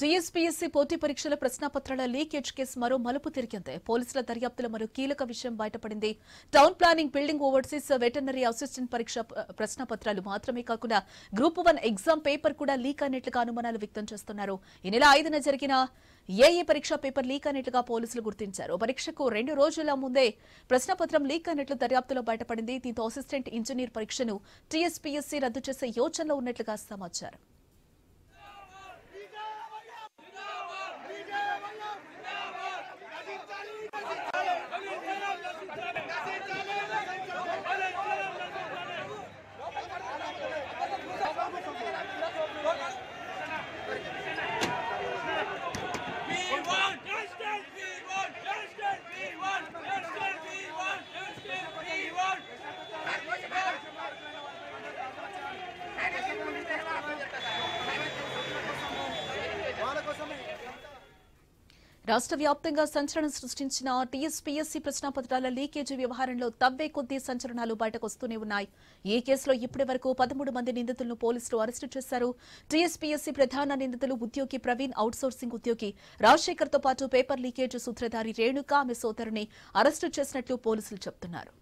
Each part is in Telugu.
టీఎస్పీఎస్సీ పోటీ పరీక్షల ప్రశ్నపత్రాల లీకేజ్ కేసు మరో మలుపు తిరిగింది పోలీసుల దర్యాప్తులో మరో కీలక విషయం బయటపడింది town planning building overseas veterinary assistant పరీక్ష ప్రశ్నపత్రాలు మాత్రమే కాకుండా గ్రూప్ వన్ ఎగ్జామ్ పేపర్ కూడా లీక్ అయినట్లుగా అనుమానాలు వ్యక్తం చేస్తున్నారు ఈ నెల ఐదున జరిగిన ఏఏ పరీక్ష పేపర్ లీక్ అయినట్లుగా పోలీసులు గుర్తించారు పరీక్షకు రెండు రోజుల ముందే ప్రశ్నపత్రం లీక్ అయినట్లు దర్యాప్తులో బయటపడింది దీంతో అసిస్టెంట్ ఇంజనీర్ పరీక్షను టీఎస్పీఎస్సీ రద్దు చేసే యోచనలో ఉన్నట్లుగా సమాచారం రాష్ట్ర వ్యాప్తంగా సంచలనం సృష్టించిన టీఎస్పీఎస్సీ ప్రశ్నాపత్రాల లీకేజీ వ్యవహారంలో తవ్వే కొద్దీ సంచలనాలు బయటకొస్తూనే ఉన్నాయి ఈ కేసులో ఇప్పటి వరకు పదమూడు మంది నిందితులను పోలీసులు అరెస్టు చేశారు టీఎస్పీఎస్సీ ప్రధాన నిందితులు ఉద్యోగి ప్రవీణ్ సోర్సింగ్ ఉద్యోగి రాజశేఖర్తో పాటు పేపర్ లీకేజీ సూత్రధారి రేణుక ఆమె సోదరుని అరెస్టు చేసినట్లు పోలీసులు చెబుతున్నారు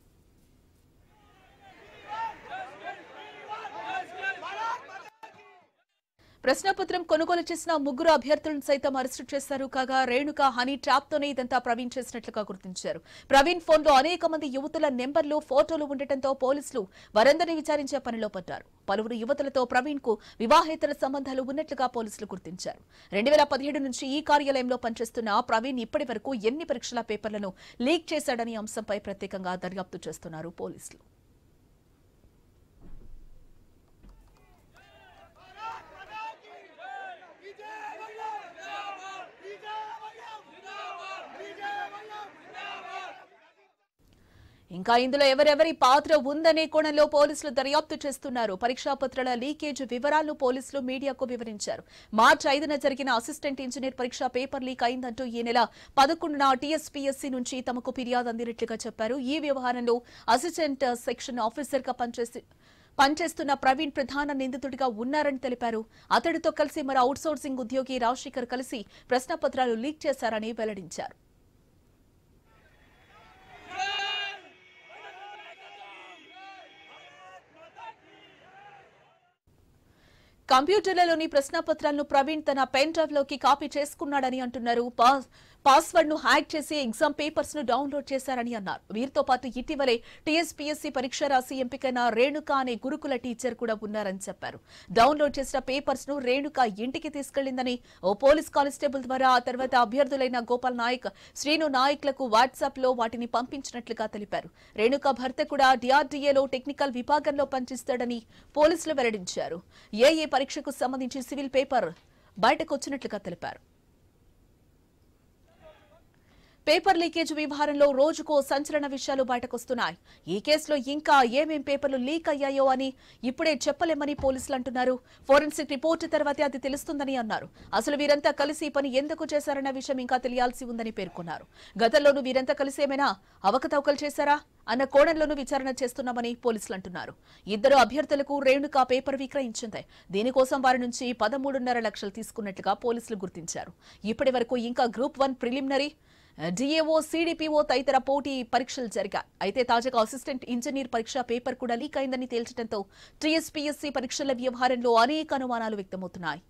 ప్రశ్నపత్రం కొనుగోలు చేసిన ముగ్గురు అభ్యర్థులను సైతం అరెస్టు చేశారు కాగా రేణుక హనీ ట్రాప్ తోనే ఇదంతా ప్రవీణ్ చేసినట్లుగా గుర్తించారు ప్రవీణ్ ఫోన్ లో అనేక మంది యువతుల నెంబర్లు ఫోటోలు ఉండటంతో పోలీసులు వారందరినీ విచారించే పనిలో పడ్డారు పలువురు యువతులతో ప్రవీణ్ కు వివాహేతర సంబంధాలు ఉన్నట్లుగా పోలీసులు గుర్తించారు రెండు నుంచి ఈ కార్యాలయంలో పనిచేస్తున్న ప్రవీణ్ ఇప్పటి వరకు ఎన్ని పరీక్షల పేపర్లను లీక్ చేశాడనే అంశంపై ప్రత్యేకంగా దర్యాప్తు చేస్తున్నారు పోలీసులు ఇంకా ఇందులో ఎవరెవరి పాత్ర ఉందనే కోణంలో పోలీసులు దర్యాప్తు చేస్తున్నారు పరీక్షా పత్రాల లీకేజ్ వివరాలు పోలీసులు మీడియాకు వివరించారు మార్చి ఐదున జరిగిన అసిస్టెంట్ ఇంజనీర్ పరీక్ష పేపర్ లీక్ అయిందంటూ ఈ నెల పదకొండున టీఎస్పీఎస్సీ నుంచి తమకు ఫిర్యాదు అందినట్లుగా చెప్పారు ఈ వ్యవహారంలో అసిస్టెంట్ సెక్షన్ ఆఫీసర్గా పనిచేసి పనిచేస్తున్న ప్రవీణ్ ప్రధాన నిందితుడిగా ఉన్నారని తెలిపారు అతడితో కలిసి మరో అవుట్సోర్సింగ్ ఉద్యోగి రాజశేఖర్ కలిసి ప్రశ్నపత్రాలు లీక్ చేశారని వెల్లడించారు కంప్యూటర్లలోని ప్రశ్నపత్రాలను ప్రవీణ్ తన పెన్ డ్రైవ్ లోకి కాపీ చేసుకున్నాడని అంటున్నారు పాస్వర్డ్ ను హ్యాక్ చేసి ఎగ్జామ్ పేపర్స్ ను డౌన్లోడ్ చేశారని అన్నారు వీరితో పాటు ఇటీవలే టీఎస్పీఎస్సీ పరీక్ష రాసి ఎంపికైన రేణుక అనే గురుకుల టీచర్ కూడా ఉన్నారని చెప్పారు డౌన్లోడ్ చేసిన పేపర్స్ ను రేణుక ఇంటికి తీసుకెళ్లిందని ఓ పోలీస్ కానిస్టేబుల్ ద్వారా ఆ తర్వాత అభ్యర్థులైన గోపాల్ నాయక్ శ్రీను నాయక్లకు వాట్సాప్ లో వాటిని పంపించినట్లుగా తెలిపారు రేణుక భర్త కూడా డిఆర్డీఏలో టెక్నికల్ విభాగంలో పనిచేస్తాడని పోలీసులు వెల్లడించారు ఏఏ పరీక్షకు సంబంధించి సివిల్ పేపర్ బయటకొచ్చినట్లుగా తెలిపారు పేపర్ లీకేజ్ వ్యవహారంలో రోజుకో సంచలన విషయాలు బయటకొస్తున్నాయి ఈ కేసులో ఇంకా ఏమేం పేపర్లు లీక్ అయ్యాయో అని ఇప్పుడే చెప్పలేమని పోలీసులు అంటున్నారు ఫోరెన్సిక్ రిపోర్టు తర్వాతే అది తెలుస్తుందని అన్నారు అసలు వీరంతా కలిసి పని ఎందుకు చేశారన్న విషయం ఇంకా తెలియాల్సి ఉందని పేర్కొన్నారు గతంలోనూ వీరంతా కలిసేమైనా అవకతవకలు చేశారా అన్న కోణంలోనూ విచారణ చేస్తున్నామని పోలీసులు అంటున్నారు ఇద్దరు అభ్యర్థులకు రేణుకా పేపర్ విక్రయించింది దీనికోసం వారి నుంచి పదమూడున్నర లక్షలు తీసుకున్నట్లుగా పోలీసులు గుర్తించారు ఇప్పటి ఇంకా group one preliminary DAO CDPO తదితర పోటీ పరీక్షలు జరిగాయి అయితే తాజాగా అసిస్టెంట్ ఇంజనీర్ పరీక్ష పేపర్ కూడా లీక్ అయిందని తేల్చడంతో టీఎస్పీఎస్సీ పరీక్షల వ్యవహారంలో అనేక అనుమానాలు వ్యక్తమవుతున్నాయి